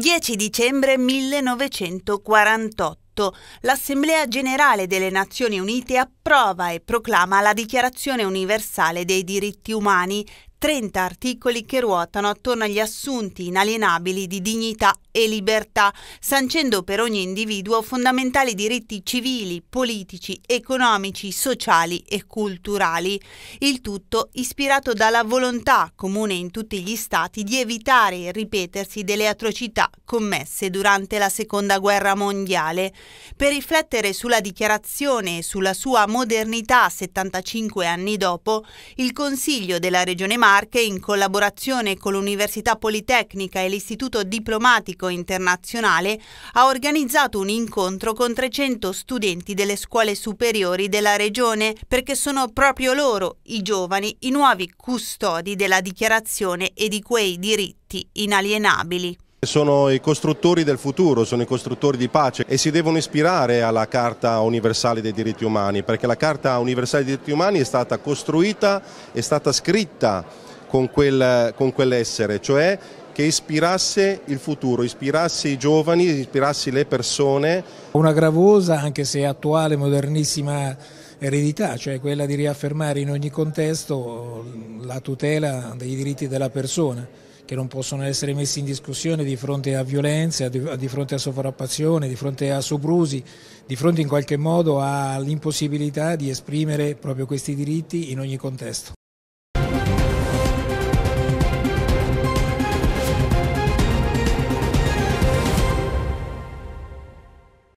10 dicembre 1948 l'Assemblea generale delle Nazioni Unite approva e proclama la Dichiarazione universale dei diritti umani 30 articoli che ruotano attorno agli assunti inalienabili di dignità e libertà, sancendo per ogni individuo fondamentali diritti civili, politici, economici, sociali e culturali. Il tutto ispirato dalla volontà comune in tutti gli Stati di evitare il ripetersi delle atrocità commesse durante la Seconda Guerra Mondiale. Per riflettere sulla dichiarazione e sulla sua modernità 75 anni dopo, il Consiglio della Regione Marco Marche, in collaborazione con l'Università Politecnica e l'Istituto Diplomatico Internazionale, ha organizzato un incontro con 300 studenti delle scuole superiori della regione, perché sono proprio loro, i giovani, i nuovi custodi della dichiarazione e di quei diritti inalienabili. Sono i costruttori del futuro, sono i costruttori di pace e si devono ispirare alla Carta Universale dei Diritti Umani perché la Carta Universale dei Diritti Umani è stata costruita, è stata scritta con, quel, con quell'essere, cioè che ispirasse il futuro, ispirasse i giovani, ispirasse le persone. Una gravosa, anche se attuale, modernissima eredità, cioè quella di riaffermare in ogni contesto la tutela dei diritti della persona che non possono essere messi in discussione di fronte a violenze, di fronte a sovrappazione, di fronte a soprusi, di fronte in qualche modo all'impossibilità di esprimere proprio questi diritti in ogni contesto.